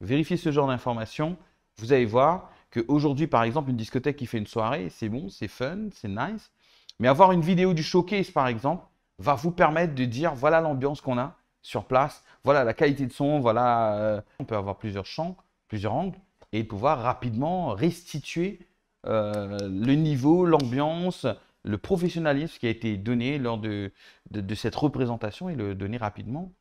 Vérifiez ce genre d'information, Vous allez voir qu'aujourd'hui, par exemple, une discothèque qui fait une soirée, c'est bon, c'est fun, c'est nice. Mais avoir une vidéo du showcase, par exemple, va vous permettre de dire voilà l'ambiance qu'on a sur place, voilà la qualité de son, voilà. Euh, on peut avoir plusieurs champs, plusieurs angles et pouvoir rapidement restituer euh, le niveau, l'ambiance, le professionnalisme qui a été donné lors de cette représentation et le donner rapidement